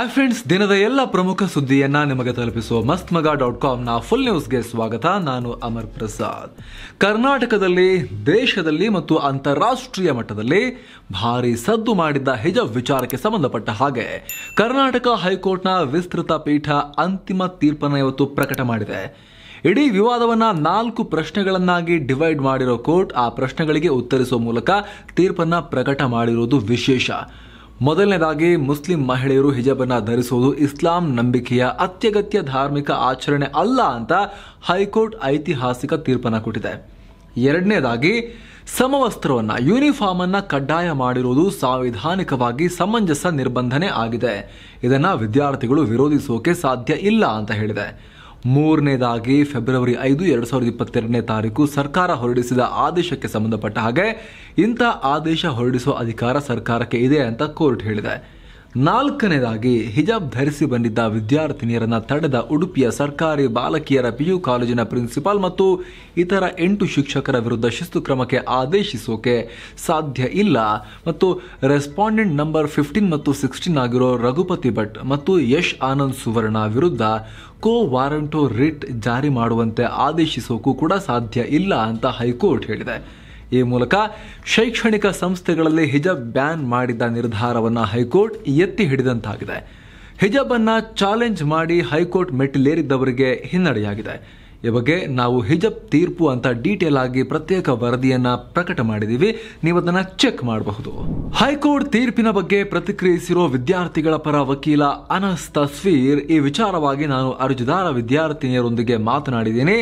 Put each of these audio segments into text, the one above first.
hi friends ದಿನದ ಎಲ್ಲ ಪ್ರಮುಖ ಸುದ್ದಿಯನ್ನ ನಿಮಗೆ ತಲುಪಿಸುವ ಮಸ್ತ್ ಮಗ ಡಾಟ್ ಕಾಮ್ನ ಫುಲ್ ನ್ಯೂಸ್ಗೆ ಸ್ವಾಗತ ನಾನು ಅಮರ್ ಪ್ರಸಾದ್ ಕರ್ನಾಟಕದಲ್ಲಿ ದೇಶದಲ್ಲಿ ಮತ್ತು ಅಂತಾರಾಷ್ಟ್ರೀಯ ಮಟ್ಟದಲ್ಲಿ ಭಾರಿ ಸದ್ದು ಮಾಡಿದ್ದ ಹಿಜ ವಿಚಾರಕ್ಕೆ ಸಂಬಂಧಪಟ್ಟ ಹಾಗೆ ಕರ್ನಾಟಕ ಹೈಕೋರ್ಟ್ನ ವಿಸ್ತೃತ ಪೀಠ ಅಂತಿಮ ತೀರ್ಪನ್ನು ಇವತ್ತು ಪ್ರಕಟ ಮಾಡಿದೆ ಇಡೀ ವಿವಾದವನ್ನ ನಾಲ್ಕು ಪ್ರಶ್ನೆಗಳನ್ನಾಗಿ ಡಿವೈಡ್ ಮಾಡಿರೋ ಕೋರ್ಟ್ ಆ ಪ್ರಶ್ನೆಗಳಿಗೆ ಉತ್ತರಿಸುವ ಮೂಲಕ ತೀರ್ಪನ್ನ ಪ್ರಕಟ ಮಾಡಿರುವುದು ವಿಶೇಷ ಮೊದಲನೇದಾಗಿ ಮುಸ್ಲಿಂ ಮಹಿಳೆಯರು ಹಿಜಾಬನ್ನು ಧರಿಸುವುದು ಇಸ್ಲಾಂ ನಂಬಿಕೆಯ ಅತ್ಯಗತ್ಯ ಧಾರ್ಮಿಕ ಆಚರಣೆ ಅಲ್ಲ ಅಂತ ಹೈಕೋರ್ಟ್ ಐತಿಹಾಸಿಕ ತೀರ್ಪನ್ನು ಕೊಟ್ಟಿದೆ ಎರಡನೇದಾಗಿ ಸಮವಸ್ತ್ರವನ್ನ ಯೂನಿಫಾರ್ಮ್ ಅನ್ನ ಕಡ್ಡಾಯ ಮಾಡಿರುವುದು ಸಾಂವಿಧಾನಿಕವಾಗಿ ಸಮಂಜಸ ನಿರ್ಬಂಧನೆ ಆಗಿದೆ ಇದನ್ನ ವಿದ್ಯಾರ್ಥಿಗಳು ವಿರೋಧಿಸೋಕೆ ಸಾಧ್ಯ ಇಲ್ಲ ಅಂತ ಹೇಳಿದೆ ಮೂರನೇದಾಗಿ ಫೆಬ್ರವರಿ ಐದು ಎರಡು ಸಾವಿರದ ಇಪ್ಪತ್ತೆರಡನೇ ತಾರೀಕು ಸರ್ಕಾರ ಹೊರಡಿಸಿದ ಆದೇಶಕ್ಕೆ ಸಂಬಂಧಪಟ್ಟ ಹಾಗೆ ಇಂಥ ಆದೇಶ ಹೊರಡಿಸುವ ಅಧಿಕಾರ ಸರ್ಕಾರಕ್ಕೆ ಇದೆ ಅಂತ ಕೋರ್ಟ್ ಹೇಳಿದೆ ನಾಲ್ಕನೇದಾಗಿ ಹಿಜಾಬ್ ಧರಿಸಿ ಬಂದಿದ್ದ ವಿದ್ಯಾರ್ಥಿನಿಯರನ್ನ ತಡೆದ ಉಡುಪಿಯ ಸರ್ಕಾರಿ ಬಾಲಕಿಯರ ಪಿಯು ಕಾಲೇಜಿನ ಪ್ರಿನ್ಸಿಪಾಲ್ ಮತ್ತು ಇತರ ಎಂಟು ಶಿಕ್ಷಕರ ವಿರುದ್ಧ ಶಿಸ್ತು ಕ್ರಮಕ್ಕೆ ಆದೇಶಿಸೋಕೆ ಸಾಧ್ಯ ಇಲ್ಲ ಮತ್ತು ರೆಸ್ಪಾಂಡೆಂಟ್ ನಂಬರ್ ಫಿಫ್ಟೀನ್ ಮತ್ತು ಸಿಕ್ಸ್ಟೀನ್ ಆಗಿರೋ ರಘುಪತಿ ಭಟ್ ಮತ್ತು ಯಶ್ ಆನಂದ್ ಸುವರ್ಣ ವಿರುದ್ಧ ಕೋ ವಾರಂಟೋ ರಿಟ್ ಜಾರಿ ಮಾಡುವಂತೆ ಆದೇಶಿಸೋಕ್ಕೂ ಕೂಡ ಸಾಧ್ಯ ಇಲ್ಲ ಅಂತ ಹೈಕೋರ್ಟ್ ಹೇಳಿದೆ ಈ ಮೂಲಕ ಶೈಕ್ಷಣಿಕ ಸಂಸ್ಥೆಗಳಲ್ಲಿ ಹಿಜಬ್ ಬ್ಯಾನ್ ಮಾಡಿದ ನಿರ್ಧಾರವನ್ನು ಹೈಕೋರ್ಟ್ ಎತ್ತಿ ಹಿಡಿದಂತಾಗಿದೆ ಹಿಜಬ್ ಅನ್ನ ಚಾಲೆಂಜ್ ಮಾಡಿ ಹೈಕೋರ್ಟ್ ಮೆಟ್ಟಿಲೇರಿದ್ದವರಿಗೆ ಹಿನ್ನಡೆಯಾಗಿದೆ ಈ ಬಗ್ಗೆ ನಾವು ಹಿಜಬ್ ತೀರ್ಪು ಅಂತ ಡೀಟೇಲ್ ಆಗಿ ಪ್ರತ್ಯೇಕ ವರದಿಯನ್ನ ಪ್ರಕಟ ಮಾಡಿದೀವಿ ನೀವು ಅದನ್ನ ಚೆಕ್ ಮಾಡಬಹುದು ಹೈಕೋರ್ಟ್ ತೀರ್ಪಿನ ಬಗ್ಗೆ ಪ್ರತಿಕ್ರಿಯಿಸಿರೋ ವಿದ್ಯಾರ್ಥಿಗಳ ಪರ ವಕೀಲ ಅನಸ್ ತಸ್ವೀರ್ ಈ ವಿಚಾರವಾಗಿ ನಾನು ಅರ್ಜಿದಾರ ವಿದ್ಯಾರ್ಥಿನಿಯರೊಂದಿಗೆ ಮಾತನಾಡಿದ್ದೀನಿ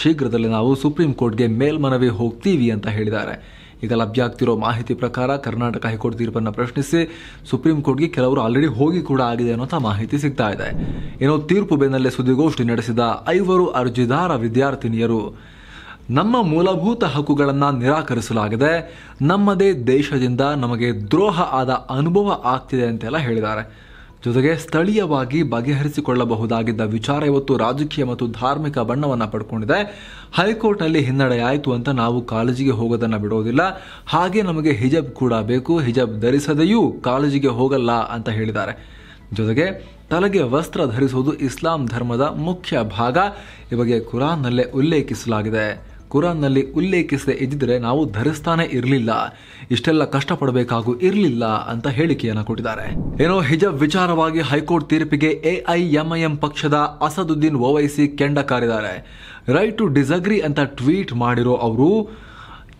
ಶೀಘ್ರದಲ್ಲೇ ನಾವು ಸುಪ್ರೀಂ ಕೋರ್ಟ್ಗೆ ಮೇಲ್ಮನವಿ ಹೋಗ್ತೀವಿ ಅಂತ ಹೇಳಿದ್ದಾರೆ ಈಗ ಲಭ್ಯ ಆಗ್ತಿರೋ ಮಾಹಿತಿ ಪ್ರಕಾರ ಕರ್ನಾಟಕ ಹೈಕೋರ್ಟ್ ತೀರ್ಪನ್ನು ಪ್ರಶ್ನಿಸಿ ಸುಪ್ರೀಂ ಕೋರ್ಟ್ಗೆ ಕೆಲವರು ಆಲ್ರೆಡಿ ಹೋಗಿ ಕೂಡ ಆಗಿದೆ ಅನ್ನೋಂಥ ಮಾಹಿತಿ ಸಿಗ್ತಾ ಇದೆ ಏನೋ ತೀರ್ಪು ಬೆನ್ನಲ್ಲೇ ಸುದ್ದಿಗೋಷ್ಠಿ ನಡೆಸಿದ ಐವರು ಅರ್ಜಿದಾರ ವಿದ್ಯಾರ್ಥಿನಿಯರು ನಮ್ಮ ಮೂಲಭೂತ ಹಕ್ಕುಗಳನ್ನು ನಿರಾಕರಿಸಲಾಗಿದೆ ನಮ್ಮದೇ ದೇಶದಿಂದ ನಮಗೆ ದ್ರೋಹ ಆದ ಅನುಭವ ಆಗ್ತಿದೆ ಅಂತೆಲ್ಲ ಹೇಳಿದ್ದಾರೆ ಜೊತೆಗೆ ಸ್ಥಳೀಯವಾಗಿ ಬಗೆಹರಿಸಿಕೊಳ್ಳಬಹುದಾಗಿದ್ದ ವಿಚಾರ ಇವತ್ತು ರಾಜಕೀಯ ಮತ್ತು ಧಾರ್ಮಿಕ ಬಣ್ಣವನ್ನು ಪಡ್ಕೊಂಡಿದೆ ಹೈಕೋರ್ಟ್ನಲ್ಲಿ ಹಿನ್ನಡೆ ಆಯಿತು ಅಂತ ನಾವು ಕಾಲೇಜಿಗೆ ಹೋಗೋದನ್ನು ಬಿಡೋದಿಲ್ಲ ಹಾಗೆ ನಮಗೆ ಹಿಜಬ್ ಕೂಡ ಬೇಕು ಹಿಜಬ್ ಧರಿಸದೆಯೂ ಕಾಲೇಜಿಗೆ ಹೋಗಲ್ಲ ಅಂತ ಹೇಳಿದ್ದಾರೆ ಜೊತೆಗೆ ತಲೆಗೆ ವಸ್ತ್ರ ಧರಿಸುವುದು ಇಸ್ಲಾಂ ಧರ್ಮದ ಮುಖ್ಯ ಭಾಗ ಈ ಬಗ್ಗೆ ಕುರಾನ್ನಲ್ಲೇ ಉಲ್ಲೇಖಿಸಲಾಗಿದೆ ಕುರಾನ್ನಲ್ಲಿ ಉಲ್ಲೇಖಿಸದೆ ಇದ್ದಿದ್ರೆ ನಾವು ಧರಿಸ್ತಾನೆ ಇರಲಿಲ್ಲ ಇಷ್ಟೆಲ್ಲ ಕಷ್ಟಪಡಬೇಕಾಗೂ ಇರಲಿಲ್ಲ ಅಂತ ಹೇಳಿಕೆಯನ್ನು ಕೊಟ್ಟಿದ್ದಾರೆ ಏನೋ ಹಿಜಬ್ ವಿಚಾರವಾಗಿ ಹೈಕೋರ್ಟ್ ತೀರ್ಪಿಗೆ ಎಐಎಂಐಎಂ ಪಕ್ಷದ ಅಸದುದ್ದೀನ್ ಓವೈಸಿ ಕೆಂಡ ಕಾರಿದ್ದಾರೆ ರೈಟ್ ಟು ಡಿಸಗ್ರಿ ಅಂತ ಟ್ವೀಟ್ ಮಾಡಿರೋ ಅವರು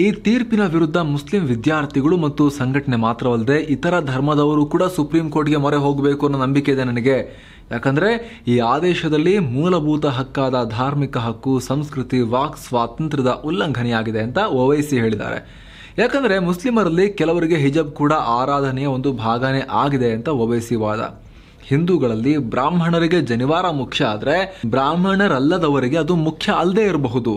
ಈ ತೀರ್ಪಿನ ವಿರುದ್ಧ ಮುಸ್ಲಿಂ ವಿದ್ಯಾರ್ಥಿಗಳು ಮತ್ತು ಸಂಘಟನೆ ಮಾತ್ರವಲ್ಲದೆ ಇತರ ಧರ್ಮದವರು ಕೂಡ ಸುಪ್ರೀಂ ಕೋರ್ಟ್ಗೆ ಮೊರೆ ಹೋಗಬೇಕು ಅನ್ನೋ ನಂಬಿಕೆ ಇದೆ ನನಗೆ ಯಾಕಂದರೆ ಈ ಆದೇಶದಲ್ಲಿ ಮೂಲಭೂತ ಹಕ್ಕಾದ ಧಾರ್ಮಿಕ ಹಕ್ಕು ಸಂಸ್ಕೃತಿ ವಾಕ್ ಸ್ವಾತಂತ್ರ್ಯದ ಉಲ್ಲಂಘನೆಯಾಗಿದೆ ಅಂತ ಓವೈಸಿ ಹೇಳಿದ್ದಾರೆ ಯಾಕಂದರೆ ಮುಸ್ಲಿಮರಲ್ಲಿ ಕೆಲವರಿಗೆ ಹಿಜಬ್ ಕೂಡ ಆರಾಧನೆಯ ಒಂದು ಭಾಗನೇ ಆಗಿದೆ ಅಂತ ಓವೈಸಿ ವಾದ ಹಿಂದೂಗಳಲ್ಲಿ ಬ್ರಾಹ್ಮಣರಿಗೆ ಜನಿವಾರ ಮುಖ್ಯ ಆದರೆ ಬ್ರಾಹ್ಮಣರಲ್ಲದವರಿಗೆ ಅದು ಮುಖ್ಯ ಅಲ್ಲದೆ ಇರಬಹುದು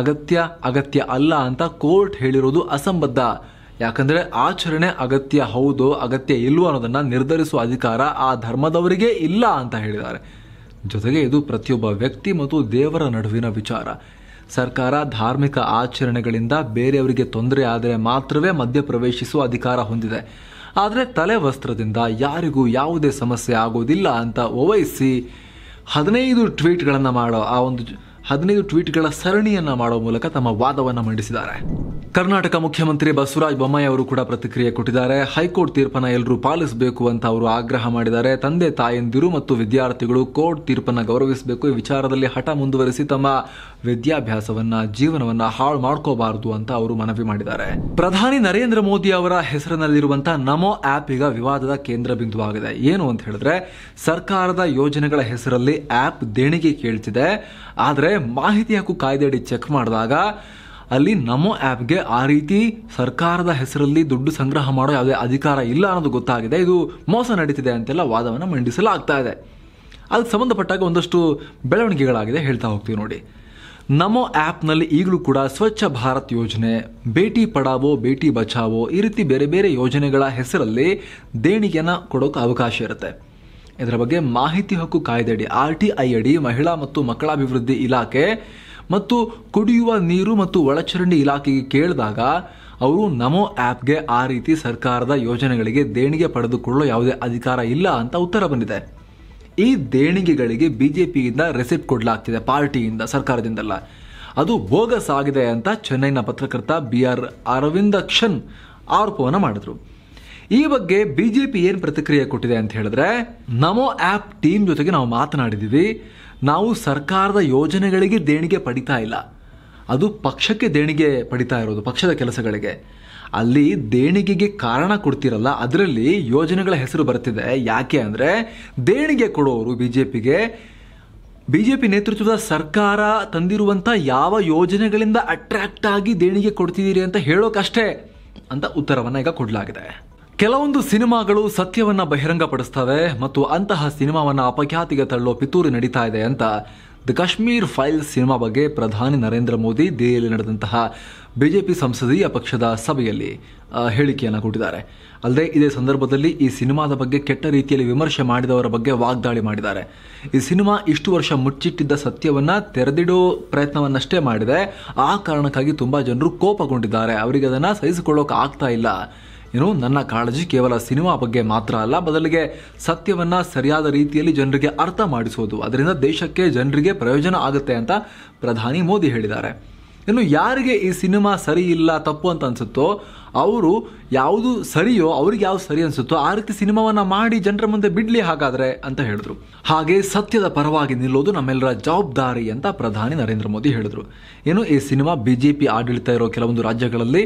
ಅಗತ್ಯ ಅಗತ್ಯ ಅಲ್ಲ ಅಂತ ಕೋರ್ಟ್ ಹೇಳಿರೋದು ಅಸಂಬದ್ಧ ಯಾಕಂದರೆ ಆಚರಣೆ ಅಗತ್ಯ ಹೌದು ಅಗತ್ಯ ಇಲ್ವೋ ಅನ್ನೋದನ್ನು ನಿರ್ಧರಿಸುವ ಅಧಿಕಾರ ಆ ಧರ್ಮದವರಿಗೆ ಇಲ್ಲ ಅಂತ ಹೇಳಿದ್ದಾರೆ ಜೊತೆಗೆ ಇದು ಪ್ರತಿಯೊಬ್ಬ ವ್ಯಕ್ತಿ ಮತ್ತು ದೇವರ ನಡುವಿನ ವಿಚಾರ ಸರ್ಕಾರ ಧಾರ್ಮಿಕ ಆಚರಣೆಗಳಿಂದ ಬೇರೆಯವರಿಗೆ ತೊಂದರೆ ಆದರೆ ಮಾತ್ರವೇ ಮಧ್ಯಪ್ರವೇಶಿಸುವ ಅಧಿಕಾರ ಹೊಂದಿದೆ ಆದರೆ ತಲೆ ವಸ್ತ್ರದಿಂದ ಯಾರಿಗೂ ಯಾವುದೇ ಸಮಸ್ಯೆ ಆಗೋದಿಲ್ಲ ಅಂತ ಓವೈಸಿ ಹದಿನೈದು ಟ್ವೀಟ್ಗಳನ್ನು ಮಾಡೋ ಆ ಒಂದು ಹದಿನೈದು ಟ್ವೀಟ್ಗಳ ಸರಣಿಯನ್ನ ಮಾಡುವ ಮೂಲಕ ತಮ್ಮ ವಾದವನ್ನು ಮಂಡಿಸಿದ್ದಾರೆ ಕರ್ನಾಟಕ ಮುಖ್ಯಮಂತ್ರಿ ಬಸವರಾಜ ಬೊಮ್ಮಾಯಿ ಅವರು ಕೂಡ ಪ್ರತಿಕ್ರಿಯೆ ಕೊಟ್ಟಿದ್ದಾರೆ ಹೈಕೋರ್ಟ್ ತೀರ್ಪನ್ನು ಎಲ್ಲರೂ ಪಾಲಿಸಬೇಕು ಅಂತ ಅವರು ಆಗ್ರಹ ಮಾಡಿದ್ದಾರೆ ತಂದೆ ತಾಯಂದಿರು ಮತ್ತು ವಿದ್ಯಾರ್ಥಿಗಳು ಕೋರ್ಟ್ ತೀರ್ಪನ್ನು ಗೌರವಿಸಬೇಕು ಈ ವಿಚಾರದಲ್ಲಿ ಹಠ ಮುಂದುವರಿಸಿ ತಮ್ಮ ವಿದ್ಯಾಭ್ಯಾಸವನ್ನ ಜೀವನವನ್ನ ಹಾಳು ಮಾಡ್ಕೋಬಾರದು ಅಂತ ಅವರು ಮನವಿ ಮಾಡಿದ್ದಾರೆ ಪ್ರಧಾನಿ ನರೇಂದ್ರ ಮೋದಿ ಅವರ ಹೆಸರಿನಲ್ಲಿರುವಂತಹ ನಮೋ ಆಪ್ ಈಗ ವಿವಾದದ ಕೇಂದ್ರ ಬಿಂದುವಾಗಿದೆ ಏನು ಅಂತ ಹೇಳಿದ್ರೆ ಸರ್ಕಾರದ ಯೋಜನೆಗಳ ಹೆಸರಲ್ಲಿ ಆಪ್ ದೇಣಿಗೆ ಕೇಳ್ತಿದೆ ಆದರೆ ಮಾಹಿತಿ ಹಕ್ಕು ಕಾಯ್ದೆಯಡಿ ಚೆಕ್ ಮಾಡಿದಾಗ ಅಲ್ಲಿ ನಮೋ ಆ್ಯಪ್ಗೆ ಆ ರೀತಿ ಸರ್ಕಾರದ ಹೆಸರಲ್ಲಿ ದುಡ್ಡು ಸಂಗ್ರಹ ಮಾಡೋ ಯಾವುದೇ ಅಧಿಕಾರ ಇಲ್ಲ ಅನ್ನೋದು ಗೊತ್ತಾಗಿದೆ ಇದು ಮೋಸ ನಡೀತಿದೆ ಅಂತೆಲ್ಲ ವಾದವನ್ನು ಮಂಡಿಸಲಾಗ್ತಾ ಇದೆ ಅದಕ್ಕೆ ಸಂಬಂಧಪಟ್ಟಾಗ ಒಂದಷ್ಟು ಬೆಳವಣಿಗೆಗಳಾಗಿದೆ ಹೇಳ್ತಾ ಹೋಗ್ತೀವಿ ನೋಡಿ ನಮೋ ಆ್ಯಪ್ನಲ್ಲಿ ಈಗಲೂ ಕೂಡ ಸ್ವಚ್ಛ ಭಾರತ್ ಯೋಜನೆ ಬೇಟಿ ಪಡಾವೋ ಬೇಟಿ ಬಚಾವೋ ಈ ರೀತಿ ಬೇರೆ ಬೇರೆ ಯೋಜನೆಗಳ ಹೆಸರಲ್ಲಿ ದೇಣಿಗೆಯನ್ನು ಕೊಡೋಕೆ ಅವಕಾಶ ಇರುತ್ತೆ ಇದರ ಬಗ್ಗೆ ಮಾಹಿತಿ ಹಕ್ಕು ಕಾಯ್ದೆಯಡಿ ಆರ್ ಟಿ ಐ ಅಡಿ ಮಹಿಳಾ ಮತ್ತು ಮಕ್ಕಳ ಅಭಿವೃದ್ಧಿ ಇಲಾಖೆ ಮತ್ತು ಕುಡಿಯುವ ನೀರು ಮತ್ತು ಒಳಚರಂಡಿ ಇಲಾಖೆಗೆ ಕೇಳಿದಾಗ ಅವರು ನಮೋ ಆ್ಯಪ್ಗೆ ಆ ರೀತಿ ಸರ್ಕಾರದ ಯೋಜನೆಗಳಿಗೆ ದೇಣಿಗೆ ಪಡೆದುಕೊಳ್ಳೋ ಯಾವುದೇ ಅಧಿಕಾರ ಇಲ್ಲ ಅಂತ ಉತ್ತರ ಬಂದಿದೆ ಈ ದೇಣಿಗೆಗಳಿಗೆ ಬಿಜೆಪಿಯಿಂದ ರೆಸಿಪ್ಟ್ ಕೊಡಲಾಗ್ತಿದೆ ಪಾರ್ಟಿಯಿಂದ ಸರ್ಕಾರದಿಂದಲ್ಲ ಅದು ಬೋಗಸ್ ಆಗಿದೆ ಅಂತ ಚೆನ್ನೈನ ಪತ್ರಕರ್ತ ಬಿ ಆರ್ ಕ್ಷನ್ ಆರೋಪವನ್ನು ಮಾಡಿದ್ರು ಈ ಬಗ್ಗೆ ಬಿ ಜೆ ಪಿ ಏನು ಪ್ರತಿಕ್ರಿಯೆ ಕೊಟ್ಟಿದೆ ಅಂತ ಹೇಳಿದ್ರೆ ನಮೋ ಆ್ಯಪ್ ಟೀಮ್ ಜೊತೆಗೆ ನಾವು ಮಾತನಾಡಿದ್ದೀವಿ ನಾವು ಸರ್ಕಾರದ ಯೋಜನೆಗಳಿಗೆ ದೇಣಿಗೆ ಪಡಿತಾ ಇಲ್ಲ ಅದು ಪಕ್ಷಕ್ಕೆ ದೇಣಿಗೆ ಪಡಿತಾ ಇರೋದು ಪಕ್ಷದ ಕೆಲಸಗಳಿಗೆ ಅಲ್ಲಿ ದೇಣಿಗೆಗೆ ಕಾರಣ ಕೊಡ್ತಿರಲ್ಲ ಅದರಲ್ಲಿ ಯೋಜನೆಗಳ ಹೆಸರು ಬರ್ತಿದೆ ಯಾಕೆ ಅಂದರೆ ದೇಣಿಗೆ ಕೊಡೋರು ಬಿ ಜೆ ಪಿಗೆ ಬಿ ಜೆ ಪಿ ನೇತೃತ್ವದ ಸರ್ಕಾರ ತಂದಿರುವಂಥ ಯಾವ ಯೋಜನೆಗಳಿಂದ ಅಟ್ರಾಕ್ಟ್ ಆಗಿ ದೇಣಿಗೆ ಕೊಡ್ತಿದ್ದೀರಿ ಅಂತ ಹೇಳೋಕ್ಕಷ್ಟೇ ಅಂತ ಉತ್ತರವನ್ನು ಈಗ ಕೊಡಲಾಗಿದೆ ಕೆಲವೊಂದು ಸಿನಿಮಾಗಳು ಸತ್ಯವನ್ನು ಬಹಿರಂಗಪಡಿಸ್ತವೆ ಮತ್ತು ಅಂತಹ ಸಿನಿಮಾವನ್ನು ಅಪಖ್ಯಾತಿಗೆ ತಳ್ಳೋ ಪಿತೂರಿ ನಡೀತಾ ಇದೆ ಅಂತ ದ ಕಾಶ್ಮೀರ್ ಫೈಲ್ಸ್ ಸಿನಿಮಾ ಬಗ್ಗೆ ಪ್ರಧಾನಿ ನರೇಂದ್ರ ಮೋದಿ ದೆಹಲಿಯಲ್ಲಿ ನಡೆದಂತಹ ಬಿಜೆಪಿ ಸಂಸದೀಯ ಪಕ್ಷದ ಸಭೆಯಲ್ಲಿ ಹೇಳಿಕೆಯನ್ನು ಕೊಟ್ಟಿದ್ದಾರೆ ಅಲ್ಲದೆ ಇದೇ ಸಂದರ್ಭದಲ್ಲಿ ಈ ಸಿನಿಮಾದ ಬಗ್ಗೆ ಕೆಟ್ಟ ರೀತಿಯಲ್ಲಿ ವಿಮರ್ಶೆ ಮಾಡಿದವರ ಬಗ್ಗೆ ವಾಗ್ದಾಳಿ ಮಾಡಿದ್ದಾರೆ ಈ ಸಿನಿಮಾ ಇಷ್ಟು ವರ್ಷ ಮುಚ್ಚಿಟ್ಟಿದ್ದ ಸತ್ಯವನ್ನು ತೆರೆದಿಡೋ ಪ್ರಯತ್ನವನ್ನಷ್ಟೇ ಮಾಡಿದೆ ಆ ಕಾರಣಕ್ಕಾಗಿ ತುಂಬ ಜನರು ಕೋಪಗೊಂಡಿದ್ದಾರೆ ಅವರಿಗೆ ಅದನ್ನು ಸಹಿಸಿಕೊಳ್ಳೋಕೆ ಆಗ್ತಾ ಇಲ್ಲ ಏನು ನನ್ನ ಕಾಳಜಿ ಕೇವಲ ಸಿನಿಮಾ ಬಗ್ಗೆ ಮಾತ್ರ ಅಲ್ಲ ಬದಲಿಗೆ ಸತ್ಯವನ್ನು ಸರಿಯಾದ ರೀತಿಯಲ್ಲಿ ಜನರಿಗೆ ಅರ್ಥ ಮಾಡಿಸೋದು ಅದರಿಂದ ದೇಶಕ್ಕೆ ಜನರಿಗೆ ಪ್ರಯೋಜನ ಆಗುತ್ತೆ ಅಂತ ಪ್ರಧಾನಿ ಮೋದಿ ಹೇಳಿದ್ದಾರೆ ಇನ್ನು ಯಾರಿಗೆ ಈ ಸಿನಿಮಾ ಸರಿ ಇಲ್ಲ ತಪ್ಪು ಅಂತ ಅನ್ಸುತ್ತೋ ಅವರು ಯಾವುದು ಸರಿಯೋ ಅವ್ರಿಗೆ ಯಾವ್ದು ಸರಿ ಅನ್ಸುತ್ತೋ ಆ ರೀತಿ ಸಿನಿಮಾವನ್ನ ಮಾಡಿ ಜನರ ಮುಂದೆ ಬಿಡ್ಲಿ ಹಾಗಾದ್ರೆ ಅಂತ ಹೇಳಿದ್ರು ಹಾಗೆ ಸತ್ಯದ ಪರವಾಗಿ ನಿಲ್ಲೋದು ನಮ್ಮೆಲ್ಲರ ಜವಾಬ್ದಾರಿ ಅಂತ ಪ್ರಧಾನಿ ನರೇಂದ್ರ ಮೋದಿ ಹೇಳಿದ್ರು ಏನು ಈ ಸಿನಿಮಾ ಬಿಜೆಪಿ ಆಡಳಿತ ಇರೋ ಕೆಲವೊಂದು ರಾಜ್ಯಗಳಲ್ಲಿ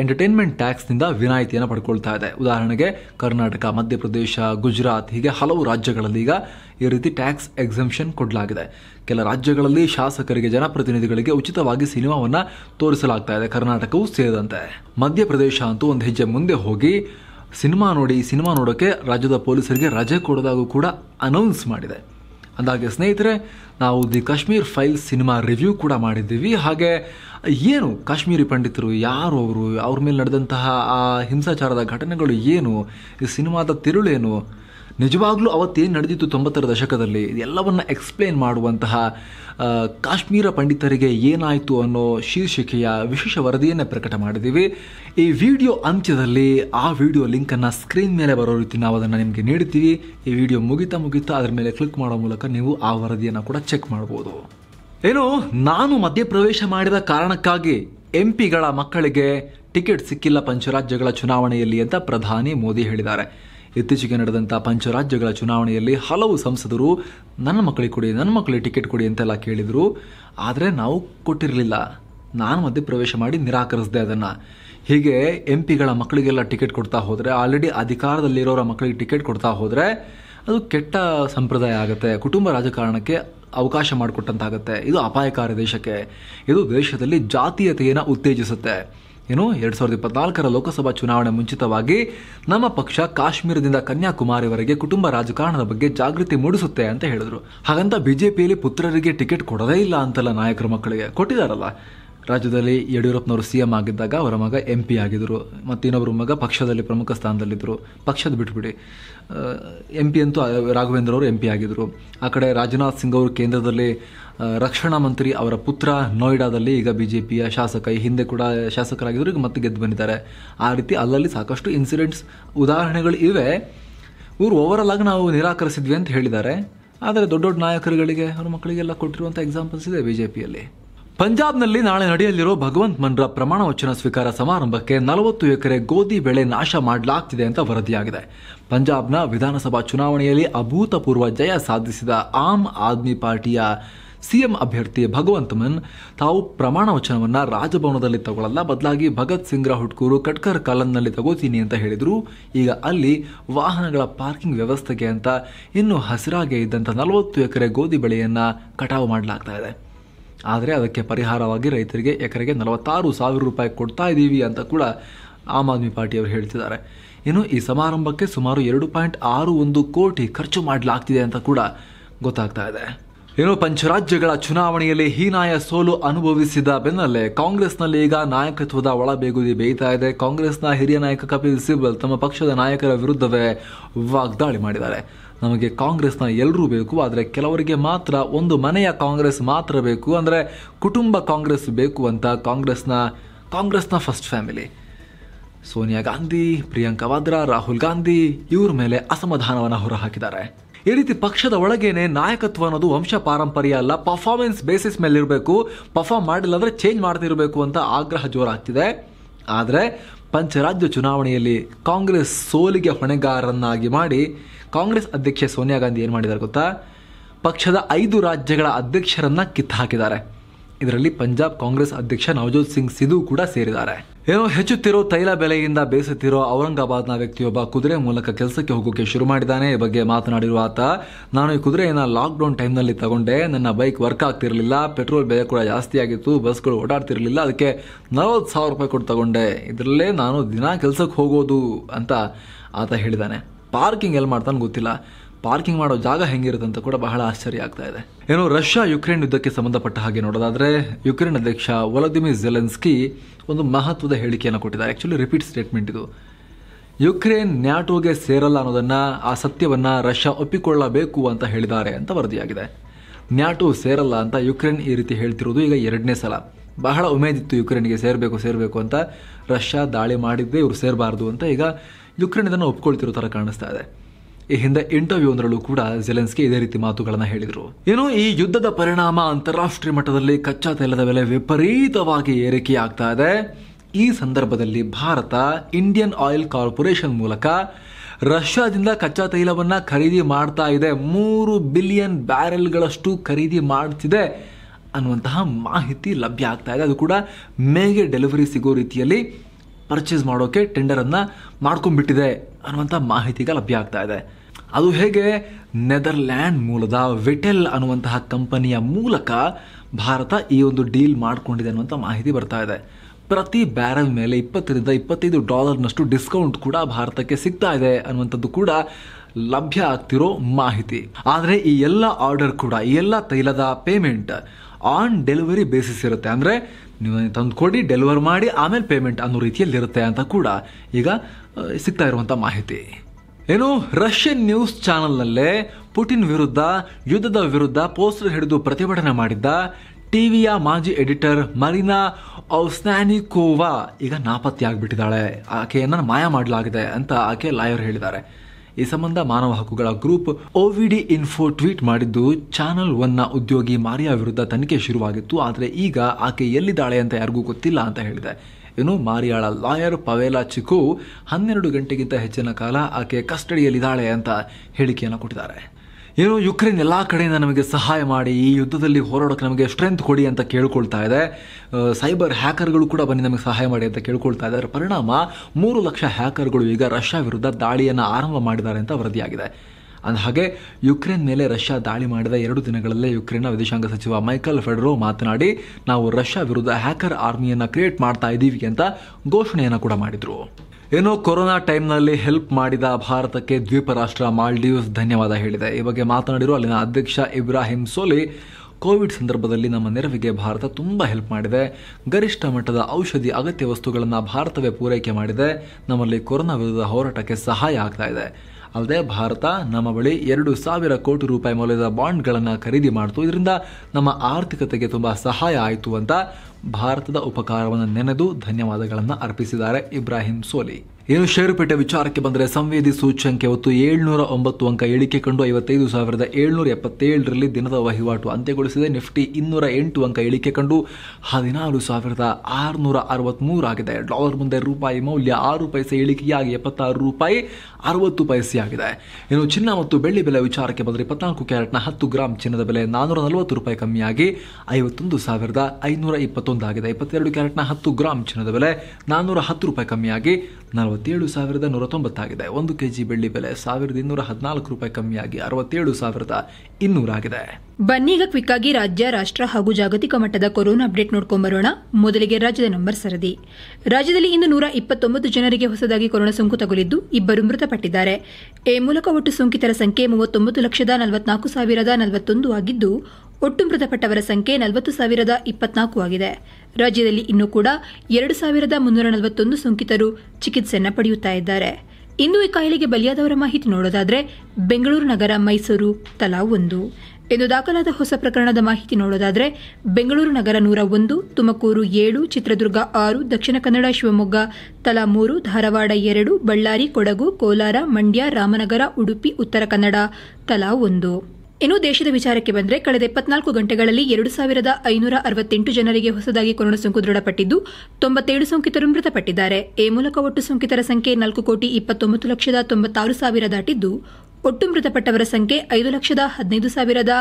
ಎಂಟರ್ಟೈನ್ಮೆಂಟ್ ಟ್ಯಾಕ್ಸ್ನಿಂದ ವಿನಾಯಿತಿಯನ್ನು ಪಡ್ಕೊಳ್ತಾ ಇದೆ ಉದಾಹರಣೆಗೆ ಕರ್ನಾಟಕ ಮಧ್ಯಪ್ರದೇಶ ಗುಜರಾತ್ ಹೀಗೆ ಹಲವು ರಾಜ್ಯಗಳಲ್ಲಿ ಈಗ ಈ ರೀತಿ ಟ್ಯಾಕ್ಸ್ ಎಕ್ಸೆಂಪ್ಷನ್ ಕೊಡಲಾಗಿದೆ ಕೆಲ ರಾಜ್ಯಗಳಲ್ಲಿ ಶಾಸಕರಿಗೆ ಜನಪ್ರತಿನಿಧಿಗಳಿಗೆ ಉಚಿತವಾಗಿ ಸಿನಿಮಾವನ್ನ ತೋರಿಸಲಾಗ್ತಾ ಇದೆ ಕರ್ನಾಟಕವೂ ಸೇರಿದಂತೆ ಮಧ್ಯಪ್ರದೇಶ ಆದೇಶ ಅಂತ ಒಂದು ಹೆಜ್ಜೆ ಮುಂದೆ ಹೋಗಿ ಸಿನಿಮಾ ನೋಡಿ ಸಿನಿಮಾ ನೋಡೋಕ್ಕೆ ರಾಜ್ಯದ ಪೊಲೀಸರಿಗೆ ರಜೆ ಕೊಡೋದಾಗೂ ಕೂಡ ಅನೌನ್ಸ್ ಮಾಡಿದೆ ಅಂದಾಗೆ ಸ್ನೇಹಿತರೆ ನಾವು the Kashmir file cinema review ಕೂಡ ಮಾಡಿದ್ದೀವಿ ಹಾಗೆ ಏನು ಕಾಶ್ಮೀರಿ ಪಂಡಿತರು ಯಾರು ಅವರು ಅವ್ರ ಮೇಲೆ ನಡೆದಂತಹ ಆ ಹಿಂಸಾಚಾರದ ಘಟನೆಗಳು ಏನು ಈ ಸಿನಿಮಾದ ತಿರುಳೇನು ನಿಜವಾಗ್ಲೂ ಅವತ್ತೇನು ನಡೆದಿತ್ತು ತೊಂಬತ್ತರ ದಶಕದಲ್ಲಿ ಎಲ್ಲವನ್ನು ಎಕ್ಸ್ಪ್ಲೇನ್ ಮಾಡುವಂತಹ ಕಾಶ್ಮೀರ ಪಂಡಿತರಿಗೆ ಏನಾಯಿತು ಅನ್ನೋ ಶೀರ್ಷಿಕೆಯ ವಿಶೇಷ ವರದಿಯನ್ನು ಪ್ರಕಟ ಮಾಡಿದ್ದೀವಿ ಈ ವಿಡಿಯೋ ಅಂತ್ಯದಲ್ಲಿ ಆ ವಿಡಿಯೋ ಲಿಂಕನ್ನು ಸ್ಕ್ರೀನ್ ಮೇಲೆ ಬರೋ ರೀತಿ ನಾವು ಅದನ್ನು ನಿಮಗೆ ನೀಡುತ್ತೀವಿ ಈ ವಿಡಿಯೋ ಮುಗಿತಾ ಮುಗಿತಾ ಅದರ ಮೇಲೆ ಕ್ಲಿಕ್ ಮಾಡೋ ಮೂಲಕ ನೀವು ಆ ವರದಿಯನ್ನು ಕೂಡ ಚೆಕ್ ಮಾಡ್ಬೋದು ಏನು ನಾನು ಮಧ್ಯಪ್ರವೇಶ ಮಾಡಿದ ಕಾರಣಕ್ಕಾಗಿ ಎಂ ಪಿಗಳ ಮಕ್ಕಳಿಗೆ ಟಿಕೆಟ್ ಸಿಕ್ಕಿಲ್ಲ ಪಂಚರಾಜ್ಯಗಳ ಚುನಾವಣೆಯಲ್ಲಿ ಅಂತ ಪ್ರಧಾನಿ ಮೋದಿ ಹೇಳಿದ್ದಾರೆ ಇತ್ತೀಚೆಗೆ ನಡೆದಂಥ ಪಂಚರಾಜ್ಯಗಳ ಚುನಾವಣೆಯಲ್ಲಿ ಹಲವು ಸಂಸದರು ನನ್ನ ಮಕ್ಕಳಿಗೆ ಕೊಡಿ ನನ್ನ ಮಕ್ಕಳಿಗೆ ಟಿಕೆಟ್ ಕೊಡಿ ಅಂತೆಲ್ಲ ಕೇಳಿದರು ಆದರೆ ನಾವು ಕೊಟ್ಟಿರಲಿಲ್ಲ ನಾನು ಮಧ್ಯೆ ಪ್ರವೇಶ ಮಾಡಿ ನಿರಾಕರಿಸಿದೆ ಅದನ್ನು ಹೀಗೆ ಎಂ ಪಿಗಳ ಮಕ್ಕಳಿಗೆಲ್ಲ ಟಿಕೆಟ್ ಕೊಡ್ತಾ ಹೋದರೆ ಆಲ್ರೆಡಿ ಅಧಿಕಾರದಲ್ಲಿರೋರ ಮಕ್ಕಳಿಗೆ ಟಿಕೆಟ್ ಕೊಡ್ತಾ ಹೋದರೆ ಅದು ಕೆಟ್ಟ ಸಂಪ್ರದಾಯ ಆಗುತ್ತೆ ಕುಟುಂಬ ರಾಜಕಾರಣಕ್ಕೆ ಅವಕಾಶ ಮಾಡಿಕೊಟ್ಟಂತಾಗುತ್ತೆ ಇದು ಅಪಾಯಕಾರಿ ದೇಶಕ್ಕೆ ಇದು ದೇಶದಲ್ಲಿ ಜಾತೀಯತೆಯನ್ನು ಉತ್ತೇಜಿಸುತ್ತೆ ಏನು ಎರಡು ಸಾವಿರದ ಇಪ್ಪತ್ನಾಲ್ಕರ ಲೋಕಸಭಾ ಚುನಾವಣೆ ಮುಂಚಿತವಾಗಿ ನಮ್ಮ ಪಕ್ಷ ಕಾಶ್ಮೀರದಿಂದ ಕನ್ಯಾಕುಮಾರಿವರೆಗೆ ಕುಟುಂಬ ರಾಜಕಾರಣದ ಬಗ್ಗೆ ಜಾಗೃತಿ ಮೂಡಿಸುತ್ತೆ ಅಂತ ಹೇಳಿದ್ರು ಹಾಗಂತ ಬಿಜೆಪಿಯಲ್ಲಿ ಪುತ್ರರಿಗೆ ಟಿಕೆಟ್ ಕೊಡದೇ ಇಲ್ಲ ಅಂತಲ್ಲ ನಾಯಕರ ಮಕ್ಕಳಿಗೆ ಕೊಟ್ಟಿದಾರಲ್ಲ ರಾಜ್ಯದಲ್ಲಿ ಯಡಿಯೂರಪ್ಪನವರು ಸಿ ಎಂ ಆಗಿದ್ದಾಗ ಅವರ ಮಗ ಎಂ ಪಿ ಆಗಿದ್ದರು ಮತ್ತು ಇನ್ನೊಬ್ಬರ ಮಗ ಪಕ್ಷದಲ್ಲಿ ಪ್ರಮುಖ ಸ್ಥಾನದಲ್ಲಿದ್ದರು ಪಕ್ಷದ ಬಿಟ್ಬಿಡಿ ಎಂ ಪಿ ಅಂತೂ ರಾಘವೇಂದ್ರ ಅವರು ಎಂ ಪಿ ಆಗಿದ್ದರು ಆ ಕಡೆ ರಾಜನಾಥ್ ಸಿಂಗ್ ಅವರು ಕೇಂದ್ರದಲ್ಲಿ ರಕ್ಷಣಾ ಮಂತ್ರಿ ಅವರ ಪುತ್ರ ನೋಯ್ಡಾದಲ್ಲಿ ಈಗ ಬಿ ಜೆ ಪಿಯ ಶಾಸಕ ಈ ಹಿಂದೆ ಕೂಡ ಶಾಸಕರಾಗಿದ್ದರು ಈಗ ಮತ್ತೆ ಗೆದ್ದು ಬಂದಿದ್ದಾರೆ ಆ ರೀತಿ ಅಲ್ಲಲ್ಲಿ ಸಾಕಷ್ಟು ಇನ್ಸಿಡೆಂಟ್ಸ್ ಉದಾಹರಣೆಗಳು ಇವೆ ಇವರು ಓವರಲ್ ಆಗಿ ನಾವು ನಿರಾಕರಿಸಿದ್ವಿ ಅಂತ ಹೇಳಿದ್ದಾರೆ ಆದರೆ ದೊಡ್ಡ ದೊಡ್ಡ ನಾಯಕರುಗಳಿಗೆ ಅವ್ರ ಮಕ್ಕಳಿಗೆಲ್ಲ ಕೊಟ್ಟಿರುವಂಥ ಎಕ್ಸಾಂಪಲ್ಸ್ ಇದೆ ಬಿ ಜೆ ಪಿಯಲ್ಲಿ ಪಂಜಾಬ್ನಲ್ಲಿ ನಾಳೆ ನಡೆಯಲಿರೋ ಭಗವಂತ್ ಮನ್ರ ಪ್ರಮಾಣ ವಚನ ಸ್ವೀಕಾರ ಸಮಾರಂಭಕ್ಕೆ ನಲವತ್ತು ಎಕರೆ ಗೋಧಿ ಬೆಳೆ ನಾಶ ಮಾಡಲಾಗ್ತಿದೆ ಅಂತ ವರದಿಯಾಗಿದೆ ಪಂಜಾಬ್ನ ವಿಧಾನಸಭಾ ಚುನಾವಣೆಯಲ್ಲಿ ಅಭೂತಪೂರ್ವ ಜಯ ಸಾಧಿಸಿದ ಆಮ್ ಆದ್ಮಿ ಪಾರ್ಟಿಯ ಸಿಎಂ ಅಭ್ಯರ್ಥಿ ಭಗವಂತ್ ಮನ್ ತಾವು ಪ್ರಮಾಣ ವಚನವನ್ನು ರಾಜಭವನದಲ್ಲಿ ತಗೊಳ್ಳಲ್ಲ ಬದಲಾಗಿ ಭಗತ್ ಸಿಂಗ್ರ ಹುಟ್ಕೂರು ಕಟ್ಕರ್ ಕಾಲನ್ನಲ್ಲಿ ತಗೋತೀನಿ ಅಂತ ಹೇಳಿದರು ಈಗ ಅಲ್ಲಿ ವಾಹನಗಳ ಪಾರ್ಕಿಂಗ್ ವ್ಯವಸ್ಥೆಗೆ ಅಂತ ಇನ್ನೂ ಹಸಿರಾಗೇ ಇದ್ದಂಥ ನಲವತ್ತು ಎಕರೆ ಗೋಧಿ ಬೆಳೆಯನ್ನು ಕಟಾವು ಮಾಡಲಾಗ್ತಾ ಇದೆ ಆದರೆ ಅದಕ್ಕೆ ಪರಿಹಾರವಾಗಿ ರೈತರಿಗೆ ಎಕರೆಗೆ ನಲವತ್ತಾರು ಸಾವಿರ ರೂಪಾಯಿ ಕೊಡ್ತಾ ಇದ್ದೀವಿ ಅಂತ ಕೂಡ ಆಮ್ ಆದ್ಮಿ ಪಾರ್ಟಿಯವರು ಹೇಳ್ತಿದ್ದಾರೆ ಇನ್ನು ಈ ಸಮಾರಂಭಕ್ಕೆ ಸುಮಾರು ಎರಡು ಪಾಯಿಂಟ್ ಆರು ಒಂದು ಕೋಟಿ ಖರ್ಚು ಮಾಡಲಾಗ್ತಿದೆ ಅಂತ ಕೂಡ ಗೊತ್ತಾಗ್ತಾ ಇದೆ ಇನ್ನು ಪಂಚರಾಜ್ಯಗಳ ಚುನಾವಣೆಯಲ್ಲಿ ಹೀನಾಯ ಸೋಲು ಅನುಭವಿಸಿದ ಬೆನ್ನಲ್ಲೇ ಕಾಂಗ್ರೆಸ್ನಲ್ಲಿ ಈಗ ನಾಯಕತ್ವದ ಬೇಗುದಿ ಬೇಯ್ತಾ ಇದೆ ಕಾಂಗ್ರೆಸ್ನ ಹಿರಿಯ ನಾಯಕ ಕಪಿಲ್ ಸಿಬಲ್ ತಮ್ಮ ಪಕ್ಷದ ನಾಯಕರ ವಿರುದ್ಧವೇ ವಾಗ್ದಾಳಿ ಮಾಡಿದ್ದಾರೆ ನಮಗೆ ಕಾಂಗ್ರೆಸ್ನ ಎಲ್ಲರೂ ಬೇಕು ಆದರೆ ಕೆಲವರಿಗೆ ಮಾತ್ರ ಒಂದು ಮನೆಯ ಕಾಂಗ್ರೆಸ್ ಮಾತ್ರ ಬೇಕು ಅಂದರೆ ಕುಟುಂಬ ಕಾಂಗ್ರೆಸ್ ಬೇಕು ಅಂತ ಕಾಂಗ್ರೆಸ್ನ ಕಾಂಗ್ರೆಸ್ನ ಫಸ್ಟ್ ಫ್ಯಾಮಿಲಿ ಸೋನಿಯಾ ಗಾಂಧಿ ಪ್ರಿಯಾಂಕಾ ವಾದ್ರಾ ರಾಹುಲ್ ಗಾಂಧಿ ಇವ್ರ ಮೇಲೆ ಅಸಮಾಧಾನವನ್ನು ಹೊರಹಾಕಿದ್ದಾರೆ ಈ ರೀತಿ ಪಕ್ಷದ ಒಳಗೇನೆ ನಾಯಕತ್ವ ಅನ್ನೋದು ವಂಶ ಪಾರಂಪರ್ಯ ಅಲ್ಲ ಪರ್ಫಾರ್ಮೆನ್ಸ್ ಬೇಸಿಸ್ ಮೇಲೆ ಇರಬೇಕು ಪರ್ಫಾರ್ಮ್ ಮಾಡಿಲ್ಲ ಅಂದರೆ ಚೇಂಜ್ ಮಾಡ್ತಿರಬೇಕು ಅಂತ ಆಗ್ರಹ ಜೋರಾಗ್ತಿದೆ ಆದರೆ ಪಂಚರಾಜ್ಯ ಚುನಾವಣೆಯಲ್ಲಿ ಕಾಂಗ್ರೆಸ್ ಸೋಲಿಗೆ ಹೊಣೆಗಾರನ್ನಾಗಿ ಮಾಡಿ ಕಾಂಗ್ರೆಸ್ ಅಧ್ಯಕ್ಷ ಸೋನಿಯಾ ಗಾಂಧಿ ಏನು ಮಾಡಿದ್ದಾರೆ ಗೊತ್ತಾ ಪಕ್ಷದ ಐದು ರಾಜ್ಯಗಳ ಅಧ್ಯಕ್ಷರನ್ನು ಕಿತ್ತು ಹಾಕಿದ್ದಾರೆ ಇದರಲ್ಲಿ ಪಂಜಾಬ್ ಕಾಂಗ್ರೆಸ್ ಅಧ್ಯಕ್ಷ ನವಜೋತ್ ಸಿಂಗ್ ಸಿಧು ಕೂಡ ಸೇರಿದ್ದಾರೆ ಏನೋ ಹೆಚ್ಚುತ್ತಿರೋ ತೈಲ ಬೆಲೆಯಿಂದ ಬೇಸುತ್ತಿರೋ ಔರಂಗಾಬಾದ್ನ ವ್ಯಕ್ತಿಯೊಬ್ಬ ಕುದುರೆ ಮೂಲಕ ಕೆಲಸಕ್ಕೆ ಹೋಗೋಕೆ ಶುರು ಮಾಡಿದ್ದಾನೆ ಈ ಬಗ್ಗೆ ಮಾತನಾಡಿರುವ ಆತ ನಾನು ಈ ಕುದುರೆಯನ್ನು ಲಾಕ್ಡೌನ್ ಟೈಮ್ನಲ್ಲಿ ತಗೊಂಡೆ ನನ್ನ ಬೈಕ್ ವರ್ಕ್ ಆಗ್ತಿರಲಿಲ್ಲ ಪೆಟ್ರೋಲ್ ಬೆಲೆ ಕೂಡ ಜಾಸ್ತಿ ಆಗಿತ್ತು ಬಸ್ಗಳು ಓಡಾಡ್ತಿರಲಿಲ್ಲ ಅದಕ್ಕೆ ನಲವತ್ತು ಸಾವಿರ ರೂಪಾಯಿ ಕೊಟ್ಟು ತಗೊಂಡೆ ಇದರಲ್ಲೇ ನಾನು ದಿನ ಕೆಲಸಕ್ಕೆ ಹೋಗೋದು ಅಂತ ಆತ ಹೇಳಿದ್ದಾನೆ ಪಾರ್ಕಿಂಗ್ ಎಲ್ಲಿ ಮಾಡ್ತಾನೆ ಗೊತ್ತಿಲ್ಲ ಪಾರ್ಕಿಂಗ್ ಮಾಡೋ ಜಾಗ ಹೆಂಗಿರುತ್ತೆ ಅಂತ ಕೂಡ ಬಹಳ ಆಶ್ಚರ್ಯ ಆಗ್ತಾ ಇದೆ ಏನು ರಷ್ಯಾ ಯುಕ್ರೇನ್ ಯುದ್ಧಕ್ಕೆ ಸಂಬಂಧಪಟ್ಟ ಹಾಗೆ ನೋಡೋದಾದ್ರೆ ಯುಕ್ರೇನ್ ಅಧ್ಯಕ್ಷ ವಲದಿಮಿರ್ ಜೆಲೆನ್ಸ್ಕಿ ಒಂದು ಮಹತ್ವದ ಹೇಳಿಕೆಯನ್ನು ಕೊಟ್ಟಿದ್ದಾರೆ ಆಕ್ಚುಲಿ ರಿಪೀಟ್ ಸ್ಟೇಟ್ಮೆಂಟ್ ಇದು ಯುಕ್ರೇನ್ ನ್ಯಾಟೋಗೆ ಸೇರಲ್ಲ ಅನ್ನೋದನ್ನ ಆ ಸತ್ಯವನ್ನ ರಷ್ಯಾ ಒಪ್ಪಿಕೊಳ್ಳಬೇಕು ಅಂತ ಹೇಳಿದ್ದಾರೆ ಅಂತ ವರದಿಯಾಗಿದೆ ನ್ಯಾಟೋ ಸೇರಲ್ಲ ಅಂತ ಯುಕ್ರೇನ್ ಈ ರೀತಿ ಹೇಳ್ತಿರೋದು ಈಗ ಎರಡನೇ ಸಲ ಬಹಳ ಉಮೇದಿತ್ತು ಯುಕ್ರೇನ್ಗೆ ಸೇರಬೇಕು ಸೇರಬೇಕು ಅಂತ ರಷ್ಯಾ ದಾಳಿ ಮಾಡಿದ್ದೇ ಇವರು ಸೇರಬಾರ್ದು ಅಂತ ಈಗ ಯುಕ್ರೇನ್ ಇದನ್ನು ಒಪ್ಕೊಳ್ತಿರೋ ಥರ ಕಾಣಿಸ್ತಾ ಇದೆ ಈ ಹಿಂದೆ ಇಂಟರ್ವ್ಯೂ ಒಂದರಲ್ಲೂ ಕೂಡ ಜೆಲೆನ್ಸ್ಕಿ ಇದೇ ರೀತಿ ಮಾತುಗಳನ್ನು ಹೇಳಿದರು ಏನು ಈ ಯುದ್ಧದ ಪರಿಣಾಮ ಅಂತಾರಾಷ್ಟ್ರೀಯ ಮಟ್ಟದಲ್ಲಿ ಕಚ್ಚಾ ತೈಲದ ಬೆಲೆ ವಿಪರೀತವಾಗಿ ಏರಿಕೆಯಾಗ್ತಾ ಇದೆ ಈ ಸಂದರ್ಭದಲ್ಲಿ ಭಾರತ ಇಂಡಿಯನ್ ಆಯಿಲ್ ಕಾರ್ಪೊರೇಷನ್ ಮೂಲಕ ರಷ್ಯಾದಿಂದ ಕಚ್ಚಾ ತೈಲವನ್ನು ಖರೀದಿ ಮಾಡ್ತಾ ಇದೆ ಮೂರು ಬಿಲಿಯನ್ ಬ್ಯಾರೆಲ್ಗಳಷ್ಟು ಖರೀದಿ ಮಾಡ್ತಿದೆ ಅನ್ನುವಂತಹ ಮಾಹಿತಿ ಲಭ್ಯ ಆಗ್ತಾ ಇದೆ ಅದು ಕೂಡ ಮೇಗೆ ಡೆಲಿವರಿ ಸಿಗೋ ರೀತಿಯಲ್ಲಿ ಪರ್ಚೇಸ್ ಟೆಂಡರ್ ಟೆಂಡರನ್ನು ಮಾಡ್ಕೊಂಡ್ಬಿಟ್ಟಿದೆ ಅನ್ನುವಂಥ ಮಾಹಿತಿಗೆ ಲಭ್ಯ ಆಗ್ತಾ ಇದೆ ಅದು ಹೇಗೆ ನೆದರ್ಲ್ಯಾಂಡ್ ಮೂಲದ ವೆಟೆಲ್ ಅನ್ನುವಂತಹ ಕಂಪನಿಯ ಮೂಲಕ ಭಾರತ ಈ ಒಂದು ಡೀಲ್ ಮಾಡಿಕೊಂಡಿದೆ ಅನ್ನುವಂಥ ಮಾಹಿತಿ ಬರ್ತಾ ಇದೆ ಪ್ರತಿ ಬ್ಯಾರಲ್ ಮೇಲೆ ಇಪ್ಪತ್ತರಿಂದ ಇಪ್ಪತ್ತೈದು ಡಾಲರ್ನಷ್ಟು ಡಿಸ್ಕೌಂಟ್ ಕೂಡ ಭಾರತಕ್ಕೆ ಸಿಗ್ತಾ ಇದೆ ಅನ್ನುವಂಥದ್ದು ಕೂಡ ಲಭ್ಯ ಆಗ್ತಿರೋ ಮಾಹಿತಿ ಆದರೆ ಈ ಎಲ್ಲ ಆರ್ಡರ್ ಕೂಡ ಈ ಎಲ್ಲ ತೈಲದ ಪೇಮೆಂಟ್ ಆನ್ ಡೆಲಿವರಿ ಬೇಸಿಸ್ ಇರುತ್ತೆ ಅಂದರೆ ನೀವು ತಂದು ಕೊಡಿ ಡೆಲಿವರ್ ಮಾಡಿ ಆಮೇಲೆ ಪೇಮೆಂಟ್ ಅನ್ನೋ ಇರುತ್ತೆ ಅಂತ ಕೂಡ ಈಗ ಸಿಗ್ತಾ ಇರುವಂಥ ಮಾಹಿತಿ ಏನು ರಷ್ಯನ್ ನ್ಯೂಸ್ ಚಾನೆಲ್ನಲ್ಲೇ ಪುಟಿನ್ ವಿರುದ್ಧ ಯುದ್ಧದ ವಿರುದ್ಧ ಪೋಸ್ಟರ್ ಹಿಡಿದು ಪ್ರತಿಭಟನೆ ಮಾಡಿದ್ದ ಟಿವಿಯ ಮಾಜಿ ಎಡಿಟರ್ ಮರಿನಾ ಔಸ್ನಾನಿಕೋವಾ ಈಗ ನಾಪತ್ತೆಯಾಗ್ಬಿಟ್ಟಿದ್ದಾಳೆ ಆಕೆಯನ್ನು ಮಾಯ ಮಾಡಲಾಗಿದೆ ಅಂತ ಆಕೆ ಲಾಯರ್ ಹೇಳಿದ್ದಾರೆ ಈ ಸಂಬಂಧ ಮಾನವ ಹಕ್ಕುಗಳ ಗ್ರೂಪ್ ಓವಿಡಿ ಇನ್ಫೋ ಟ್ವೀಟ್ ಮಾಡಿದ್ದು ಚಾನಲ್ ಒನ್ನ ಉದ್ಯೋಗಿ ಮಾರಿಯಾ ವಿರುದ್ಧ ತನಿಖೆ ಶುರುವಾಗಿತ್ತು ಆದರೆ ಈಗ ಆಕೆ ಎಲ್ಲಿದ್ದಾಳೆ ಅಂತ ಯಾರಿಗೂ ಗೊತ್ತಿಲ್ಲ ಅಂತ ಹೇಳಿದೆ ಇನ್ನು ಮಾರಿಯಾಳ ಲಾಯರ್ ಪವೇಲಾ ಚಿಕು ಹನ್ನೆರಡು ಗಂಟೆಗಿಂತ ಹೆಚ್ಚಿನ ಕಾಲ ಆಕೆ ಕಸ್ಟಡಿಯಲ್ಲಿದ್ದಾಳೆ ಅಂತ ಹೇಳಿಕೆಯನ್ನು ಕೊಟ್ಟಿದ್ದಾರೆ ಏನೋ ಯುಕ್ರೇನ್ ಎಲ್ಲ ಕಡೆಯಿಂದ ನಮಗೆ ಸಹಾಯ ಮಾಡಿ ಈ ಯುದ್ಧದಲ್ಲಿ ಹೋರಾಡೋಕೆ ನಮಗೆ ಸ್ಟ್ರೆಂತ್ ಕೊಡಿ ಅಂತ ಕೇಳ್ಕೊಳ್ತಾ ಇದೆ ಸೈಬರ್ ಹ್ಯಾಕರ್ಗಳು ಕೂಡ ಬನ್ನಿ ನಮಗೆ ಸಹಾಯ ಮಾಡಿ ಅಂತ ಕೇಳ್ಕೊಳ್ತಾ ಅದರ ಪರಿಣಾಮ ಮೂರು ಲಕ್ಷ ಹ್ಯಾಕರ್ಗಳು ಈಗ ರಷ್ಯಾ ವಿರುದ್ಧ ದಾಳಿಯನ್ನು ಆರಂಭ ಮಾಡಿದ್ದಾರೆ ಅಂತ ವರದಿಯಾಗಿದೆ ಹಾಗೆ ಯುಕ್ರೇನ್ ಮೇಲೆ ರಷ್ಯಾ ದಾಳಿ ಮಾಡಿದ ಎರಡು ದಿನಗಳಲ್ಲೇ ಯುಕ್ರೇನ್ನ ವಿದೇಶಾಂಗ ಸಚಿವ ಮೈಕಲ್ ಫೆಡರೋ ಮಾತನಾಡಿ ನಾವು ರಷ್ಯಾ ವಿರುದ್ಧ ಹ್ಯಾಕರ್ ಆರ್ಮಿಯನ್ನು ಕ್ರಿಯೇಟ್ ಮಾಡ್ತಾ ಇದ್ದೀವಿ ಅಂತ ಘೋಷಣೆಯನ್ನು ಕೂಡ ಮಾಡಿದರು ಏನೋ ಕೊರೋನಾ ಟೈಮ್ನಲ್ಲಿ ಹೆಲ್ಪ್ ಮಾಡಿದ ಭಾರತಕ್ಕೆ ದ್ವೀಪ ರಾಷ್ಟ್ರ ಮಾಲ್ಡೀವ್ಸ್ ಧನ್ಯವಾದ ಹೇಳಿದೆ ಈ ಬಗ್ಗೆ ಮಾತನಾಡಿರುವ ಅಲ್ಲಿನ ಅಧ್ಯಕ್ಷ ಇಬ್ರಾಹಿಂ ಸೋಲಿ ಕೋವಿಡ್ ಸಂದರ್ಭದಲ್ಲಿ ನಮ್ಮ ನೆರವಿಗೆ ಭಾರತ ತುಂಬ ಹೆಲ್ಪ್ ಮಾಡಿದೆ ಗರಿಷ್ಠ ಮಟ್ಟದ ಔಷಧಿ ಅಗತ್ಯ ವಸ್ತುಗಳನ್ನು ಭಾರತವೇ ಪೂರೈಕೆ ಮಾಡಿದೆ ನಮ್ಮಲ್ಲಿ ಕೊರೋನಾ ವಿರುದ್ಧ ಹೋರಾಟಕ್ಕೆ ಸಹಾಯ ಆಗ್ತಾ ಇದೆ ಅಲ್ಲದೆ ಭಾರತ ನಮ್ಮ ಬಳಿ ಎರಡು ಸಾವಿರ ಕೋಟಿ ರೂಪಾಯಿ ಮೌಲ್ಯದ ಬಾಂಡ್ಗಳನ್ನು ಖರೀದಿ ಮಾಡಿತು ಇದರಿಂದ ನಮ್ಮ ಆರ್ಥಿಕತೆಗೆ ತುಂಬ ಸಹಾಯ ಆಯಿತು ಅಂತ ಭಾರತದ ಉಪಕಾರವನ್ನು ನೆನೆದು ಧನ್ಯವಾದಗಳನ್ನು ಅರ್ಪಿಸಿದ್ದಾರೆ ಇಬ್ರಾಹಿಂ ಸೋಲಿ ಇನ್ನು ಷೇರುಪೇಟೆ ವಿಚಾರಕ್ಕೆ ಬಂದರೆ ಸಂವೇದಿ ಸೂಚ್ಯಂಕೆ ಹೊತ್ತು ಏಳ್ನೂರ ಒಂಬತ್ತು ಅಂಕ ಇಳಿಕೆ ಕಂಡು ಐವತ್ತೈದು ಸಾವಿರದ ಏಳ್ನೂರ ಎಪ್ಪತ್ತೇಳರಲ್ಲಿ ದಿನದ ವಹಿವಾಟು ಅಂತ್ಯಗೊಳಿಸಿದೆ ನಿಫ್ಟಿ ಇನ್ನೂರ ಎಂಟು ಅಂಕ ಇಳಿಕೆ ಕಂಡು ಹದಿನಾರು ಸಾವಿರದ ಆರುನೂರ ಅರವತ್ತ್ಮೂರು ಆಗಿದೆ ಡಾಲರ್ ಮುಂದೆ ರೂಪಾಯಿ ಮೌಲ್ಯ ಆರು ಪೈಸೆ ಇಳಿಕೆಯಾಗಿ ಎಪ್ಪತ್ತಾರು ರೂಪಾಯಿ ಅರವತ್ತು ಪೈಸೆಯಾಗಿದೆ ಇನ್ನು ಚಿನ್ನ ಮತ್ತು ಬೆಳ್ಳಿ ಬೆಲೆ ವಿಚಾರಕ್ಕೆ ಬಂದರೆ ಇಪ್ಪತ್ನಾಲ್ಕು ಕ್ಯಾರೆಟ್ನ ಹತ್ತು ಗ್ರಾಮ್ ಚಿನ್ನದ ಬೆಲೆ ನಾನ್ನೂರ ನಲವತ್ತು ರೂಪಾಯಿ ಕಮ್ಮಿಯಾಗಿ ಐವತ್ತೊಂದು ಸಾವಿರದ ಐನೂರ ಇಪ್ಪತ್ತೊಂದು ಆಗಿದೆ ಇಪ್ಪತ್ತೆರಡು ಕ್ಯಾರೆಟ್ನ ಹತ್ತು ಗ್ರಾಮ್ ಚಿನ್ನದ ಬೆಲೆ ನಾನ್ನೂರ ಹತ್ತು ರೂಪಾಯಿ ಕಮ್ಮಿಯಾಗಿ ನಲವತ್ತೇಳು ಸಾವಿರದ ನೂರ ತೊಂಬತ್ತಾಗಿದೆ ಒಂದು ಕೆ ಜಿ ಬೆಳ್ಳಿ ಬೆಲೆ ಸಾವಿರದ ಇನ್ನೂರ ಹದಿನಾಲ್ಕು ರೂಪಾಯಿ ಕಮ್ಮಿಯಾಗಿ ಅರವತ್ತೇಳು ಸಾವಿರದ ಇನ್ನೂರಾಗಿದೆ ಬನ್ನೀಗ ಕ್ವಿಕ್ ಆಗಿ ರಾಜ್ಯ ರಾಷ್ಟ್ರ ಹಾಗೂ ಜಾಗತಿಕ ಮಟ್ಟದ ಕೊರೋನಾ ಅಪ್ಡೇಟ್ ಬರೋಣ ಮೊದಲಿಗೆ ರಾಜ್ಯದ ನಂಬರ್ ಸರದಿ ರಾಜ್ಯದಲ್ಲಿ ಇಂದು ನೂರ ಇಪ್ಪತ್ತೊಂಬತ್ತು ಜನರಿಗೆ ಹೊಸದಾಗಿ ಕೊರೋನಾ ಸೋಂಕು ತಗುಲಿದ್ದು ಇಬ್ಬರು ಮೃತಪಟ್ಟಿದ್ದಾರೆ ಈ ಮೂಲಕ ಒಟ್ಟು ಸೋಂಕಿತರ ಸಂಖ್ಯೆ ಮೂವತ್ತೊಂಬತ್ತು ಲಕ್ಷದ ನಲವತ್ನಾಲ್ಕು ಸಾವಿರದ ನಲವತ್ತೊಂದು ಆಗಿದ್ದು ಒಟ್ಟು ಮೃತಪಟ್ಟವರ ಸಂಖ್ಯೆ ನಲವತ್ತು ಸಾವಿರದ ಇಪ್ಪತ್ನಾಲ್ಕು ಆಗಿದೆ ರಾಜ್ಯದಲ್ಲಿ ಇನ್ನೂ ಕೂಡ ಎರಡು ಸಾವಿರದ ಮುನ್ನೂರ ನಲವತ್ತೊಂದು ಸೋಂಕಿತರು ಚಿಕಿತ್ಸೆಯನ್ನು ಪಡೆಯುತ್ತಾ ಇದ್ದಾರೆ ಇನ್ನು ಈ ಕಾಯಿಲೆಗೆ ಬಲಿಯಾದವರ ಮಾಹಿತಿ ನೋಡೋದಾದರೆ ಬೆಂಗಳೂರು ನಗರ ಮೈಸೂರು ತಲಾ ಒಂದು ಇಂದು ದಾಖಲಾದ ಹೊಸ ಪ್ರಕರಣದ ಮಾಹಿತಿ ನೋಡೋದಾದರೆ ಬೆಂಗಳೂರು ನಗರ ನೂರ ಒಂದು ತುಮಕೂರು ಏಳು ಚಿತ್ರದುರ್ಗ ಆರು ದಕ್ಷಿಣ ಕನ್ನಡ ಶಿವಮೊಗ್ಗ ತಲಾ ಮೂರು ಧಾರವಾಡ ಎರಡು ಬಳ್ಳಾರಿ ಕೊಡಗು ಕೋಲಾರ ಮಂಡ್ಯ ರಾಮನಗರ ಉಡುಪಿ ಉತ್ತರ ಕನ್ನಡ ತಲಾ ಒಂದು ಇನ್ನು ದೇಶದ ವಿಚಾರಕ್ಕೆ ಬಂದರೆ ಕಳೆದ ಇಪ್ಪತ್ನಾಲ್ಕು ಗಂಟೆಗಳಲ್ಲಿ ಎರಡು ಸಾವಿರದ ಐನೂರ ಅರವತ್ತೆಂಟು ಜನರಿಗೆ ಹೊಸದಾಗಿ ಕೊರೋನಾ ಸೋಂಕು ದೃಢಪಟ್ಟಿದ್ದು ತೊಂಬತ್ತೇಳು ಸೋಂಕಿತರು ಮೃತಪಟ್ಟಿದ್ದಾರೆ ಈ ಮೂಲಕ ಒಟ್ಟು ಸೋಂಕಿತರ ಸಂಖ್ಯೆ ನಾಲ್ಕು ಕೋಟಿ ಇಪ್ಪತ್ತೊಂಬತ್ತು ಲಕ್ಷದ ತೊಂಬತ್ತಾರು ಸಾವಿರ ದಾಟಿದ್ದು ಒಟ್ಟು ಮೃತಪಟ್ಟವರ ಸಂಖ್ಯೆ ಐದು ಲಕ್ಷದ ಹದಿನೈದು ಸಾವಿರದ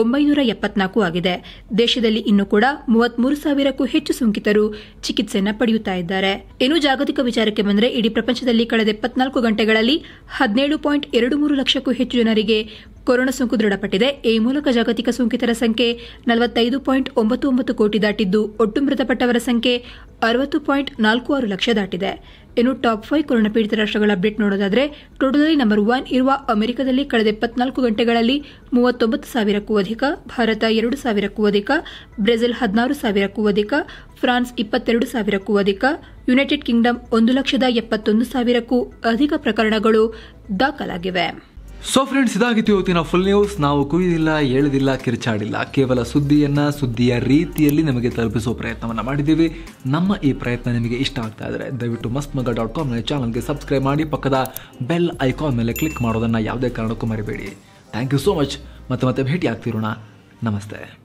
ಒಂಬೈನೂರ ಎಪ್ಪತ್ನಾಲ್ಕು ಆಗಿದೆ ದೇಶದಲ್ಲಿ ಇನ್ನೂ ಕೂಡ ಮೂವತ್ಮೂರು ಸಾವಿರಕ್ಕೂ ಹೆಚ್ಚು ಸೋಂಕಿತರು ಚಿಕಿತ್ಸೆಯನ್ನು ಪಡೆಯುತ್ತಾ ಇದ್ದಾರೆ ಇನ್ನು ಜಾಗತಿಕ ವಿಚಾರಕ್ಕೆ ಬಂದರೆ ಇಡೀ ಪ್ರಪಂಚದಲ್ಲಿ ಕಳೆದ ಎಪ್ಪತ್ನಾಲ್ಕು ಗಂಟೆಗಳಲ್ಲಿ ಹದಿನೇಳು ಪಾಯಿಂಟ್ ಎರಡು ಮೂರು ಲಕ್ಷಕ್ಕೂ ಹೆಚ್ಚು ಜನರಿಗೆ ಕೊರೋನಾ ಸೋಂಕು ದೃಢಪಟ್ಟಿದೆ ಈ ಮೂಲಕ ಜಾಗತಿಕ ಸೋಂಕಿತರ ಸಂಖ್ಯೆ ನಲವತ್ತೈದು ಪಾಯಿಂಟ್ ಒಂಬತ್ತು ಒಂಬತ್ತು ಕೋಟಿ ದಾಟಿದ್ದು ಒಟ್ಟು ಮೃತಪಟ್ಟವರ ಸಂಖ್ಯೆ ಅರವತ್ತು ಪಾಯಿಂಟ್ ನಾಲ್ಕು ಆರು ಲಕ್ಷ ದಾಟಿದೆ ಇನ್ನು ಟಾಪ್ ಫೈವ್ ಕೊರೋನಾ ಪೀಡಿತ ರಾಷ್ಟ್ರಗಳ ಅಪ್ಡೇಟ್ ನೋಡೋದಾದರೆ ಟೋಟಲಿ ನಂಬರ್ ಒನ್ ಇರುವ ಅಮೆರಿಕದಲ್ಲಿ ಕಳೆದ ಇಪ್ಪತ್ನಾಲ್ಕು ಗಂಟೆಗಳಲ್ಲಿ ಮೂವತ್ತೊಂಬತ್ತು ಸಾವಿರಕ್ಕೂ ಅಧಿಕ ಭಾರತ ಎರಡು ಸಾವಿರಕ್ಕೂ ಅಧಿಕ ಬ್ರೆಜಿಲ್ ಹದಿನಾರು ಸಾವಿರಕ್ಕೂ ಅಧಿಕ ಫ್ರಾನ್ಸ್ ಇಪ್ಪತ್ತೆರಡು ಸಾವಿರಕ್ಕೂ ಅಧಿಕ ಯುನೈಟೆಡ್ ಕಿಂಗ್ಡಮ್ ಒಂದು ಲಕ್ಷದ ಎಪ್ಪತ್ತೊಂದು ಸಾವಿರಕ್ಕೂ ಅಧಿಕ ಪ್ರಕರಣಗಳು ದಾಖಲಾಗಿವೆ ಸೊ ಫ್ರೆಂಡ್ಸ್ ಇದಾಗಿತ್ತು ಇವತ್ತಿನ ಫುಲ್ ನ್ಯೂಸ್ ನಾವು ಕುಯ್ದಿಲ್ಲ ಹೇಳಿದಿಲ್ಲ ಕಿರ್ಚಾಡಿಲ್ಲ ಕೇವಲ ಸುದ್ದಿಯನ್ನು ಸುದ್ದಿಯ ರೀತಿಯಲ್ಲಿ ನಮಗೆ ತಲುಪಿಸುವ ಪ್ರಯತ್ನವನ್ನು ಮಾಡಿದ್ದೀವಿ ನಮ್ಮ ಈ ಪ್ರಯತ್ನ ನಿಮಗೆ ಇಷ್ಟ ಆಗ್ತಾ ಇದ್ದರೆ ದಯವಿಟ್ಟು ಮಸ್ತ್ ಮಗ ಡಾಟ್ ಕಾಮ್ನ ಚಾನಲ್ಗೆ ಸಬ್ಸ್ಕ್ರೈಬ್ ಮಾಡಿ ಪಕ್ಕದ ಬೆಲ್ ಐಕಾನ್ ಮೇಲೆ ಕ್ಲಿಕ್ ಮಾಡೋದನ್ನು ಯಾವುದೇ ಕಾರಣಕ್ಕೂ ಮರಿಬೇಡಿ ಥ್ಯಾಂಕ್ ಯು ಸೋ ಮಚ್ ಮತ್ತೆ ಮತ್ತೆ ಭೇಟಿ ಆಗ್ತಿರೋಣ ನಮಸ್ತೆ